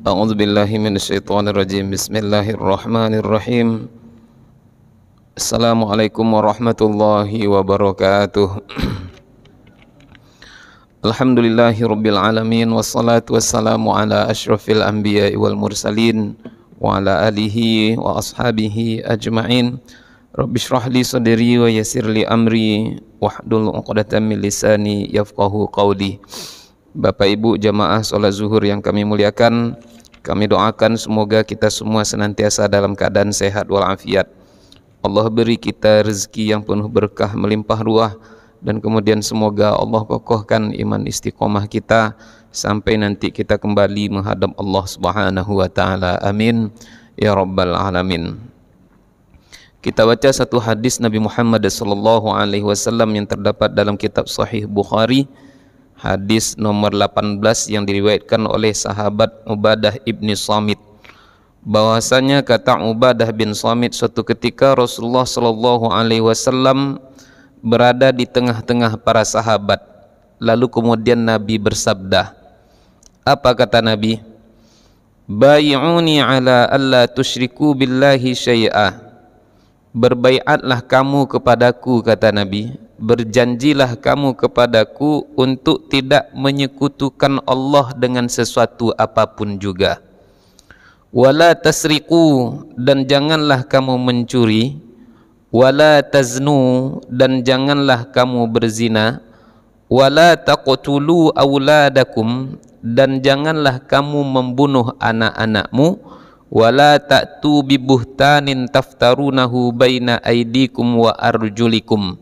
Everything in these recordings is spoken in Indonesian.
أعوذ بالله من الشيطان الرجيم بسم الله الرحمن الرحيم السلام عليكم ورحمة الله وبركاته الحمد لله رب العالمين والصلاة والسلام على أشرف الأنبياء والمرسلين وعلى آله وأصحابه أجمعين رب اشرح لي صدري ويسر لي أمري واحلل عقدة من لساني يفقه قولي Bapak Ibu jamaah sholat zuhur yang kami muliakan kami doakan semoga kita semua senantiasa dalam keadaan sehat walafiat Allah beri kita rezeki yang penuh berkah melimpah ruah dan kemudian semoga Allah kokohkan iman istiqomah kita sampai nanti kita kembali menghadap Allah Subhanahu wa taala amin ya rabbal alamin kita baca satu hadis Nabi Muhammad sallallahu alaihi wasallam yang terdapat dalam kitab Sahih Bukhari hadis nomor 18 yang diriwayatkan oleh sahabat Ubadah ibni Samit bahwasanya kata Ubadah bin Samit suatu ketika Rasulullah Shallallahu Alaihi Wasallam berada di tengah-tengah para sahabat lalu kemudian Nabi bersabda apa kata Nabi Bay'uni ala alla tusyriku billahi syai'ah Berbaiatlah kamu kepadaku kata Nabi berjanjilah kamu kepadaku untuk tidak menyekutukan Allah dengan sesuatu apapun juga wala tasriku dan janganlah kamu mencuri wala taznu dan janganlah kamu berzina wala taqtulu auladakum dan janganlah kamu membunuh anak-anakmu wala ta'tu bibuhtanin taftarunahu baina aidikum wa arjulikum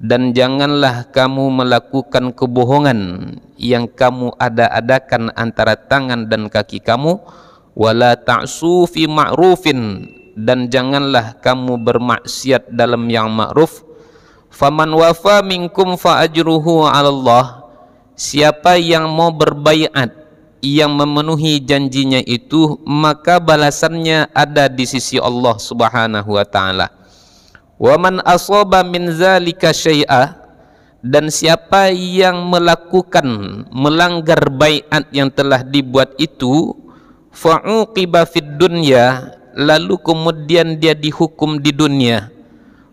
dan janganlah kamu melakukan kebohongan yang kamu ada-adakan antara tangan dan kaki kamu wala ta'su fi ma'rufin dan janganlah kamu bermaksiat dalam yang ma'ruf faman wafa minkum fa ajruhu 'ala Allah siapa yang mau berbaiat yang memenuhi janjinya itu maka balasannya ada di sisi Allah Subhanahu wa taala Wa man asaba min zalika syai'a dan siapa yang melakukan melanggar baiat yang telah dibuat itu fa'uqiba fid dunya lalu kemudian dia dihukum di dunia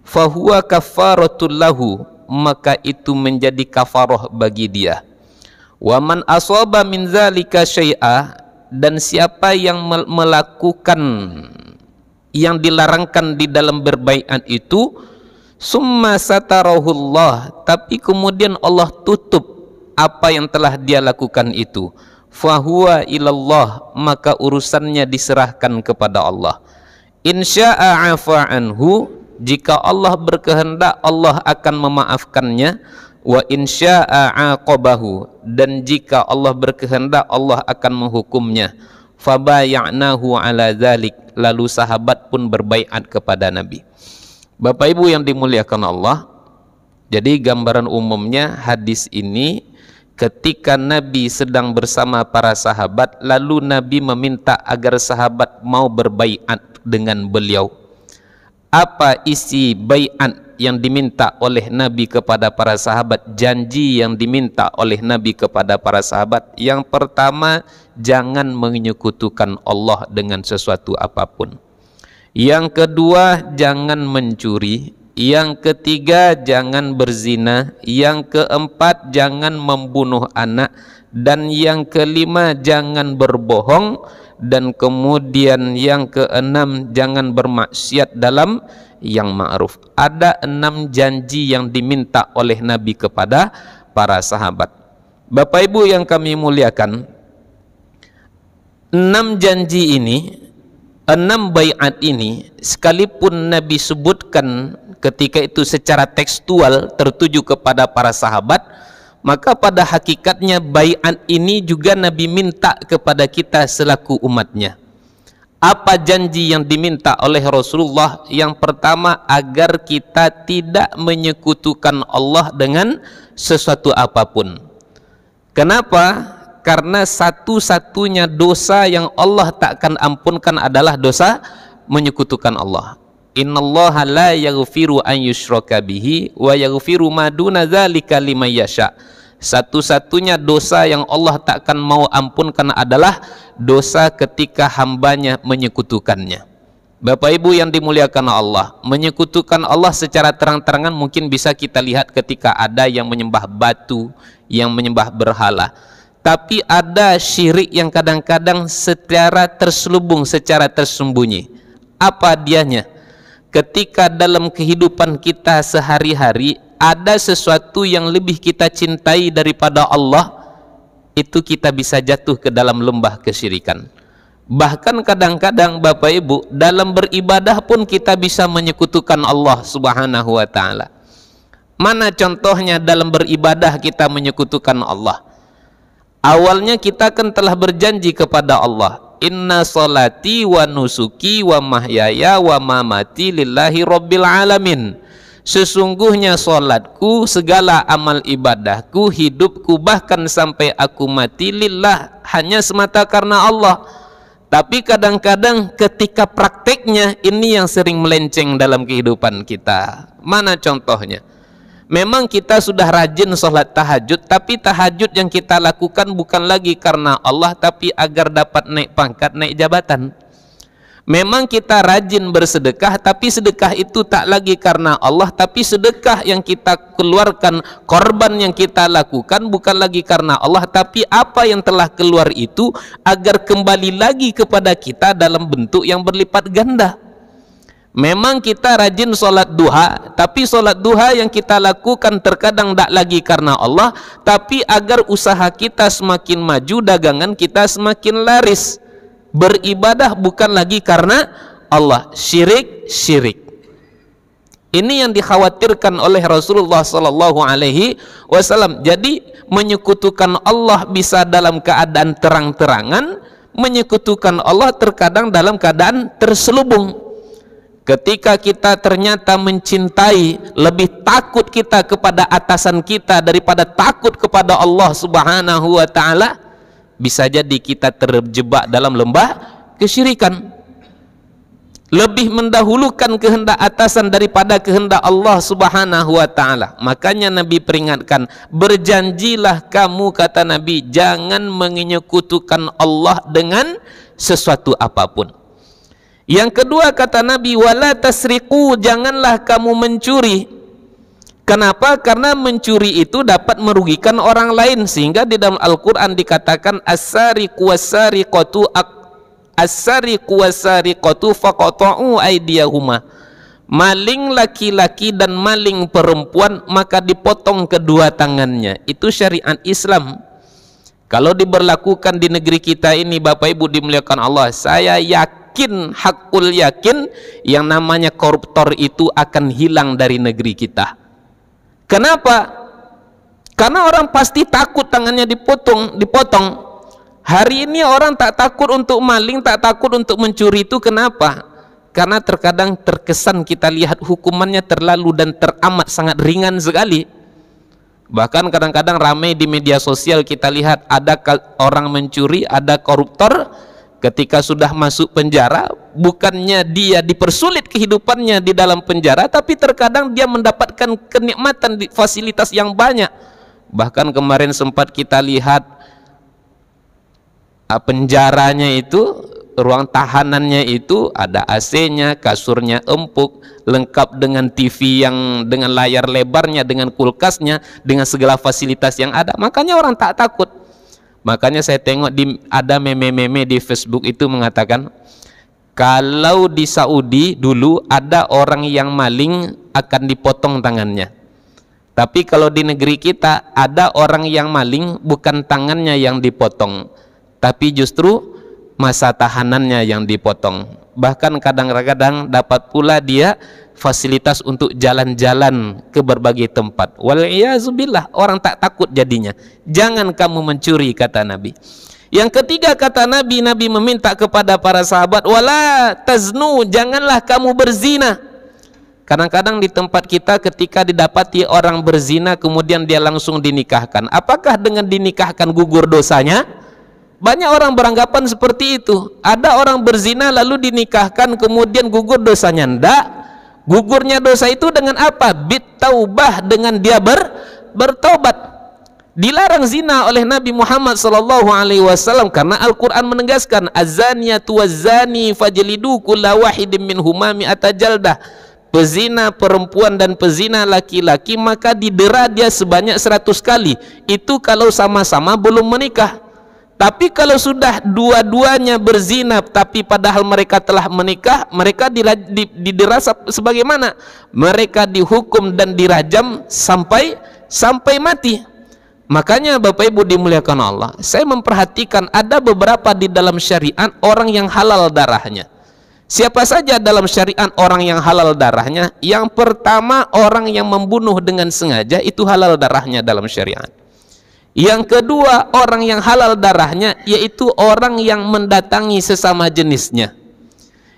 fahuwa kafaratul lahu maka itu menjadi kafaroh bagi dia waman asaba min zalika syai'a dan siapa yang melakukan yang dilarangkan di dalam berbaikat itu summa satarahullah tapi kemudian Allah tutup apa yang telah dia lakukan itu fahuwa ilallah maka urusannya diserahkan kepada Allah insya'a anhu jika Allah berkehendak Allah akan memaafkannya wa insya'a aqabahu dan jika Allah berkehendak Allah akan menghukumnya fabayanahu ala zalik lalu sahabat pun berbaikat kepada Nabi Bapak Ibu yang dimuliakan Allah jadi gambaran umumnya hadis ini ketika Nabi sedang bersama para sahabat lalu Nabi meminta agar sahabat mau berbaikat dengan beliau apa isi baikat yang diminta oleh Nabi kepada para sahabat janji yang diminta oleh Nabi kepada para sahabat yang pertama jangan menyekutukan Allah dengan sesuatu apapun. Yang kedua, jangan mencuri. Yang ketiga, jangan berzina. Yang keempat, jangan membunuh anak. Dan yang kelima, jangan berbohong. Dan kemudian yang keenam, jangan bermaksiat dalam yang ma'ruf. Ada enam janji yang diminta oleh Nabi kepada para sahabat. Bapak Ibu yang kami muliakan, enam janji ini enam bayat ini sekalipun Nabi sebutkan ketika itu secara tekstual tertuju kepada para sahabat maka pada hakikatnya bayat ini juga Nabi minta kepada kita selaku umatnya apa janji yang diminta oleh Rasulullah yang pertama agar kita tidak menyekutukan Allah dengan sesuatu apapun kenapa karena satu-satunya dosa yang Allah takkan ampunkan adalah dosa menyekutukan Allah. Innallaha la yaghfiru an yushraka bihi wa yaghfiru ma duna dzalika liman yasha. Satu-satunya dosa yang Allah takkan mau ampunkan adalah dosa ketika hambanya menyekutukannya. Bapak Ibu yang dimuliakan Allah, menyekutukan Allah secara terang-terangan mungkin bisa kita lihat ketika ada yang menyembah batu, yang menyembah berhala tapi ada syirik yang kadang-kadang secara terselubung, secara tersembunyi. Apa dianya? Ketika dalam kehidupan kita sehari-hari ada sesuatu yang lebih kita cintai daripada Allah, itu kita bisa jatuh ke dalam lembah kesyirikan. Bahkan kadang-kadang Bapak Ibu, dalam beribadah pun kita bisa menyekutukan Allah Subhanahu wa taala. Mana contohnya dalam beribadah kita menyekutukan Allah? Awalnya kita kan telah berjanji kepada Allah, "Inna salati wa nusuki wa mahyaya wa mamati lillahi rabbil alamin." Sesungguhnya solatku, segala amal ibadahku, hidupku bahkan sampai aku mati lillah hanya semata karena Allah. Tapi kadang-kadang ketika prakteknya ini yang sering melenceng dalam kehidupan kita. Mana contohnya? Memang kita sudah rajin sholat tahajud, tapi tahajud yang kita lakukan bukan lagi karena Allah, tapi agar dapat naik pangkat, naik jabatan. Memang kita rajin bersedekah, tapi sedekah itu tak lagi karena Allah, tapi sedekah yang kita keluarkan, korban yang kita lakukan bukan lagi karena Allah, tapi apa yang telah keluar itu agar kembali lagi kepada kita dalam bentuk yang berlipat ganda. Memang kita rajin solat duha, tapi solat duha yang kita lakukan terkadang tak lagi karena Allah, tapi agar usaha kita semakin maju, dagangan kita semakin laris. Beribadah bukan lagi karena Allah. Syirik, syirik. Ini yang dikhawatirkan oleh Rasulullah Sallallahu Alaihi Wasallam. Jadi menyekutukan Allah bisa dalam keadaan terang-terangan, menyekutukan Allah terkadang dalam keadaan terselubung Ketika kita ternyata mencintai, lebih takut kita kepada atasan kita daripada takut kepada Allah Subhanahu wa taala, bisa jadi kita terjebak dalam lembah kesyirikan. Lebih mendahulukan kehendak atasan daripada kehendak Allah Subhanahu wa taala. Makanya Nabi peringatkan, berjanjilah kamu kata Nabi, jangan menyekutukan Allah dengan sesuatu apapun yang kedua kata Nabi wala tasriku janganlah kamu mencuri. Kenapa? Karena mencuri itu dapat merugikan orang lain sehingga di dalam Al-Qur'an dikatakan asari kuasari was asari kuasari sariqu was aydiyahuma. Maling laki-laki dan maling perempuan maka dipotong kedua tangannya. Itu syariat Islam. Kalau diberlakukan di negeri kita ini Bapak Ibu dimuliakan Allah, saya yakin yakin hakul yakin yang namanya koruptor itu akan hilang dari negeri kita kenapa karena orang pasti takut tangannya dipotong dipotong hari ini orang tak takut untuk maling tak takut untuk mencuri itu kenapa karena terkadang terkesan kita lihat hukumannya terlalu dan teramat sangat ringan sekali bahkan kadang-kadang ramai di media sosial kita lihat ada orang mencuri ada koruptor ketika sudah masuk penjara bukannya dia dipersulit kehidupannya di dalam penjara tapi terkadang dia mendapatkan kenikmatan di fasilitas yang banyak bahkan kemarin sempat kita lihat ah, penjaranya itu ruang tahanannya itu ada AC-nya, kasurnya empuk, lengkap dengan TV yang dengan layar lebarnya, dengan kulkasnya, dengan segala fasilitas yang ada. Makanya orang tak takut Makanya saya tengok di, ada meme-meme di Facebook itu mengatakan kalau di Saudi dulu ada orang yang maling akan dipotong tangannya. Tapi kalau di negeri kita ada orang yang maling bukan tangannya yang dipotong, tapi justru masa tahanannya yang dipotong. Bahkan kadang-kadang dapat pula dia fasilitas untuk jalan-jalan ke berbagai tempat. Waliyazubillah, orang tak takut jadinya. Jangan kamu mencuri, kata Nabi. Yang ketiga kata Nabi, Nabi meminta kepada para sahabat, wala taznu, janganlah kamu berzina. Kadang-kadang di tempat kita ketika didapati orang berzina kemudian dia langsung dinikahkan. Apakah dengan dinikahkan gugur dosanya? Banyak orang beranggapan seperti itu. Ada orang berzina lalu dinikahkan kemudian gugur dosanya. Tidak gugurnya dosa itu dengan apa bit taubah dengan dia ber bertobat dilarang zina oleh Nabi Muhammad sallallahu alaihi wasallam karena Al-Qur'an menegaskan azania tuazani fajlidu kulla wahidin humami mi'ata jaldah pezina perempuan dan pezina laki-laki maka didera dia sebanyak 100 kali itu kalau sama-sama belum menikah tapi kalau sudah dua-duanya berzina tapi padahal mereka telah menikah, mereka dirasa sebagaimana? Mereka dihukum dan dirajam sampai sampai mati. Makanya Bapak Ibu dimuliakan Allah, saya memperhatikan ada beberapa di dalam syariat orang yang halal darahnya. Siapa saja dalam syariat orang yang halal darahnya? Yang pertama orang yang membunuh dengan sengaja itu halal darahnya dalam syariat. Yang kedua, orang yang halal darahnya yaitu orang yang mendatangi sesama jenisnya.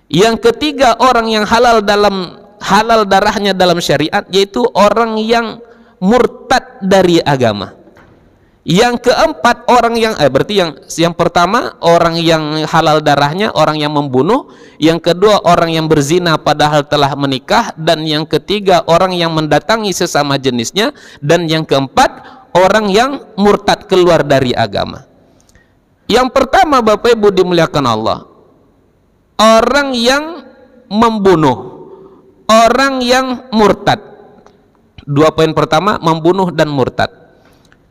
Yang ketiga, orang yang halal dalam halal darahnya dalam syariat yaitu orang yang murtad dari agama. Yang keempat, orang yang eh berarti yang yang pertama orang yang halal darahnya orang yang membunuh, yang kedua orang yang berzina padahal telah menikah dan yang ketiga orang yang mendatangi sesama jenisnya dan yang keempat orang yang murtad keluar dari agama yang pertama Bapak Ibu dimuliakan Allah orang yang membunuh orang yang murtad dua poin pertama membunuh dan murtad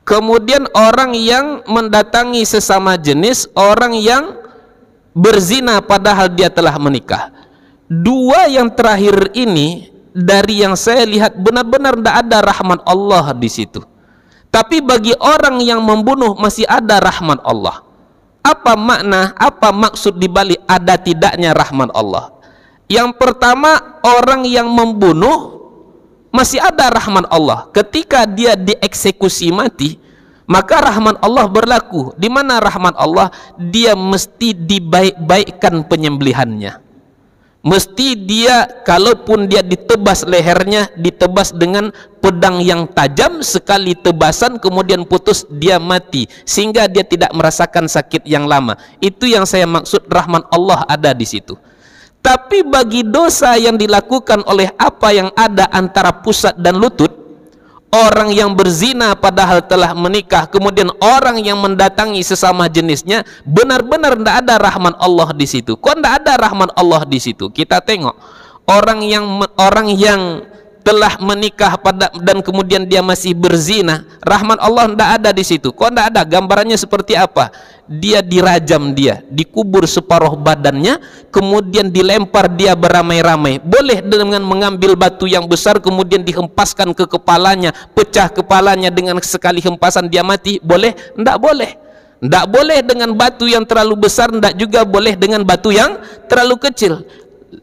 kemudian orang yang mendatangi sesama jenis orang yang berzina padahal dia telah menikah dua yang terakhir ini dari yang saya lihat benar-benar tidak ada rahmat Allah di situ tapi bagi orang yang membunuh masih ada rahmat Allah. Apa makna, apa maksud dibalik ada tidaknya rahmat Allah? Yang pertama, orang yang membunuh masih ada rahmat Allah. Ketika dia dieksekusi mati, maka rahmat Allah berlaku. Di mana rahmat Allah? Dia mesti dibaik-baikkan penyembelihannya mesti dia kalaupun dia ditebas lehernya ditebas dengan pedang yang tajam sekali tebasan kemudian putus dia mati sehingga dia tidak merasakan sakit yang lama itu yang saya maksud rahmat Allah ada di situ tapi bagi dosa yang dilakukan oleh apa yang ada antara pusat dan lutut orang yang berzina padahal telah menikah kemudian orang yang mendatangi sesama jenisnya benar-benar tidak ada rahman Allah di situ kok tidak ada rahman Allah di situ kita tengok orang yang orang yang telah menikah pada dan kemudian dia masih berzina, rahmat Allah tidak ada di situ. Kok tidak ada? Gambarannya seperti apa? Dia dirajam dia, dikubur separuh badannya, kemudian dilempar dia beramai-ramai. Boleh dengan mengambil batu yang besar kemudian dihempaskan ke kepalanya, pecah kepalanya dengan sekali hempasan dia mati. Boleh? Tidak boleh. Tidak boleh dengan batu yang terlalu besar, tidak juga boleh dengan batu yang terlalu kecil.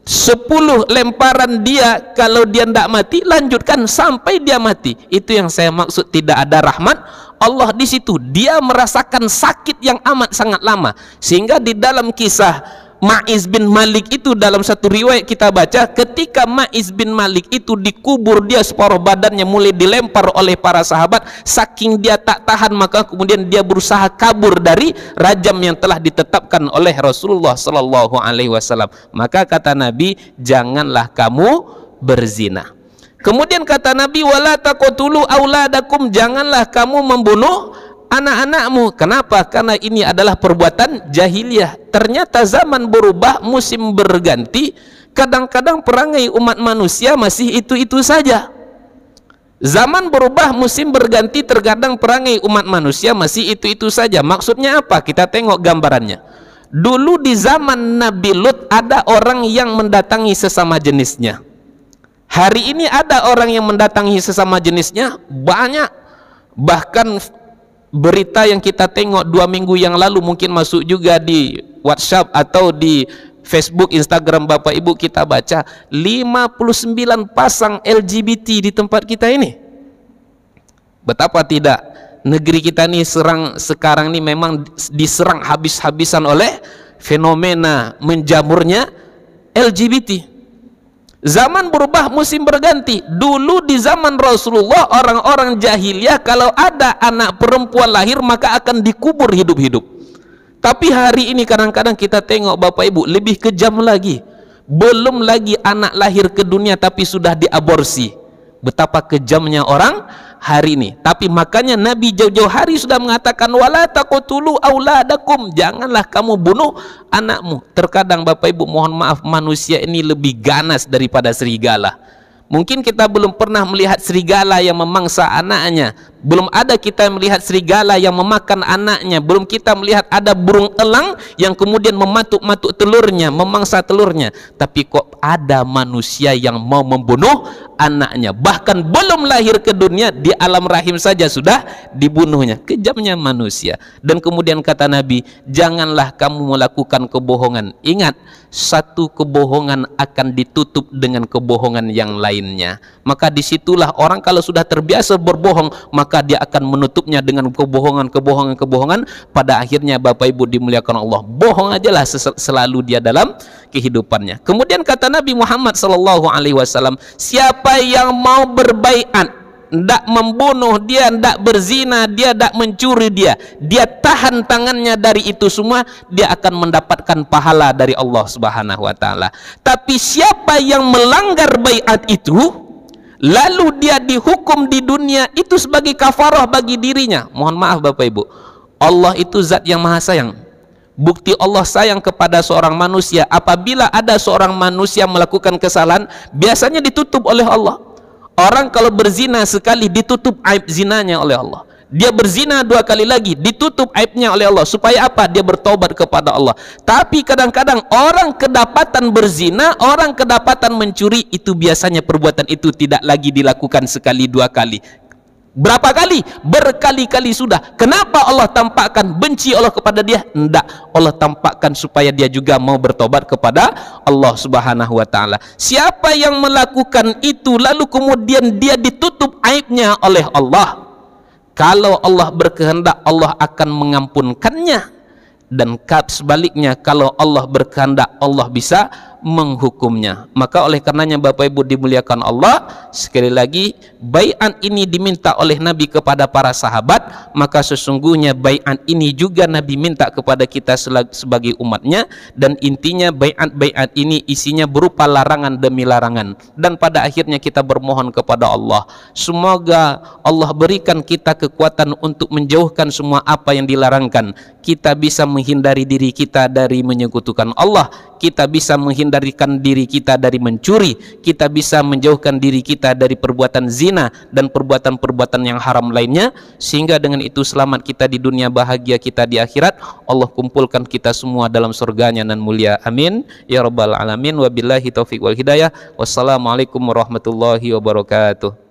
10 lemparan dia kalau dia tidak mati lanjutkan sampai dia mati itu yang saya maksud tidak ada rahmat Allah di situ dia merasakan sakit yang amat sangat lama sehingga di dalam kisah Ma'iz bin Malik itu dalam satu riwayat kita baca ketika Ma'iz bin Malik itu dikubur dia separuh badannya mulai dilempar oleh para sahabat saking dia tak tahan maka kemudian dia berusaha kabur dari rajam yang telah ditetapkan oleh Rasulullah Sallallahu Alaihi Wasallam maka kata Nabi janganlah kamu berzina kemudian kata Nabi wala taqtulu auladakum janganlah kamu membunuh anak-anakmu. Kenapa? Karena ini adalah perbuatan jahiliyah. Ternyata zaman berubah, musim berganti, kadang-kadang perangai umat manusia masih itu-itu saja. Zaman berubah, musim berganti, terkadang perangai umat manusia masih itu-itu saja. Maksudnya apa? Kita tengok gambarannya. Dulu di zaman Nabi Lut ada orang yang mendatangi sesama jenisnya. Hari ini ada orang yang mendatangi sesama jenisnya banyak bahkan berita yang kita tengok dua minggu yang lalu mungkin masuk juga di WhatsApp atau di Facebook, Instagram Bapak Ibu kita baca 59 pasang LGBT di tempat kita ini betapa tidak negeri kita ini serang sekarang ini memang diserang habis-habisan oleh fenomena menjamurnya LGBT Zaman berubah musim berganti. Dulu di zaman Rasulullah orang-orang jahiliyah kalau ada anak perempuan lahir maka akan dikubur hidup-hidup. Tapi hari ini kadang-kadang kita tengok Bapak Ibu lebih kejam lagi. Belum lagi anak lahir ke dunia tapi sudah diaborsi. Betapa kejamnya orang hari ini. Tapi makanya Nabi jauh-jauh hari sudah mengatakan wala taqtulu auladakum, janganlah kamu bunuh anakmu. Terkadang Bapak Ibu mohon maaf manusia ini lebih ganas daripada serigala. Mungkin kita belum pernah melihat serigala yang memangsa anaknya, belum ada kita melihat serigala yang memakan anaknya belum kita melihat ada burung elang yang kemudian mematuk-matuk telurnya memangsa telurnya tapi kok ada manusia yang mau membunuh anaknya bahkan belum lahir ke dunia di alam rahim saja sudah dibunuhnya kejamnya manusia dan kemudian kata Nabi janganlah kamu melakukan kebohongan ingat satu kebohongan akan ditutup dengan kebohongan yang lainnya maka disitulah orang kalau sudah terbiasa berbohong maka maka dia akan menutupnya dengan kebohongan kebohongan kebohongan pada akhirnya Bapak Ibu dimuliakan Allah bohong aja lah selalu dia dalam kehidupannya kemudian kata Nabi Muhammad Sallallahu Alaihi Wasallam siapa yang mau berbaikat tidak membunuh dia, tidak berzina dia, tidak mencuri dia. Dia tahan tangannya dari itu semua, dia akan mendapatkan pahala dari Allah Subhanahu wa taala. Tapi siapa yang melanggar baiat itu, lalu dia dihukum di dunia itu sebagai kafarah bagi dirinya mohon maaf Bapak Ibu Allah itu zat yang maha sayang bukti Allah sayang kepada seorang manusia apabila ada seorang manusia melakukan kesalahan biasanya ditutup oleh Allah orang kalau berzina sekali ditutup aib zinanya oleh Allah dia berzina dua kali lagi ditutup aibnya oleh Allah supaya apa dia bertobat kepada Allah tapi kadang-kadang orang kedapatan berzina orang kedapatan mencuri itu biasanya perbuatan itu tidak lagi dilakukan sekali dua kali berapa kali? berkali-kali sudah kenapa Allah tampakkan benci Allah kepada dia? enggak Allah tampakkan supaya dia juga mau bertobat kepada Allah subhanahu wa ta'ala siapa yang melakukan itu lalu kemudian dia ditutup aibnya oleh Allah kalau Allah berkehendak Allah akan mengampunkannya dan sebaliknya kalau Allah berkehendak Allah bisa menghukumnya. Maka oleh karenanya Bapak Ibu dimuliakan Allah, sekali lagi bayan ini diminta oleh Nabi kepada para sahabat, maka sesungguhnya bayan ini juga Nabi minta kepada kita sebagai umatnya dan intinya bayan-bayan ini isinya berupa larangan demi larangan dan pada akhirnya kita bermohon kepada Allah. Semoga Allah berikan kita kekuatan untuk menjauhkan semua apa yang dilarangkan. Kita bisa menghindari diri kita dari menyekutukan Allah kita bisa menghindarkan diri kita dari mencuri, kita bisa menjauhkan diri kita dari perbuatan zina dan perbuatan-perbuatan yang haram lainnya sehingga dengan itu selamat kita di dunia bahagia kita di akhirat. Allah kumpulkan kita semua dalam surganya dan mulia. Amin. Ya rabbal alamin wabillahi taufiq wal hidayah. Wassalamualaikum warahmatullahi wabarakatuh.